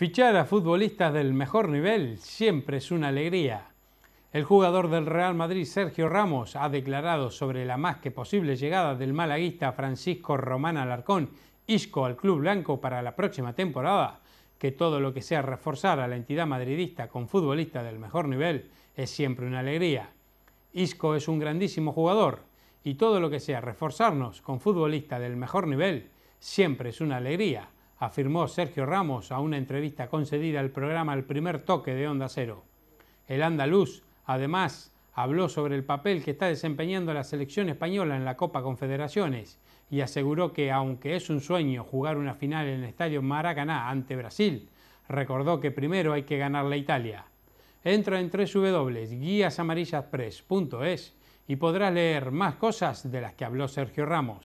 Fichar a futbolistas del mejor nivel siempre es una alegría. El jugador del Real Madrid, Sergio Ramos, ha declarado sobre la más que posible llegada del malaguista Francisco Román Alarcón, Isco al Club Blanco para la próxima temporada, que todo lo que sea reforzar a la entidad madridista con futbolistas del mejor nivel es siempre una alegría. Isco es un grandísimo jugador y todo lo que sea reforzarnos con futbolistas del mejor nivel siempre es una alegría afirmó Sergio Ramos a una entrevista concedida al programa El primer toque de Onda Cero. El andaluz, además, habló sobre el papel que está desempeñando la selección española en la Copa Confederaciones y aseguró que, aunque es un sueño jugar una final en el estadio Maracaná ante Brasil, recordó que primero hay que ganar la Italia. Entra en www.guiasamarillaspress.es y podrás leer más cosas de las que habló Sergio Ramos.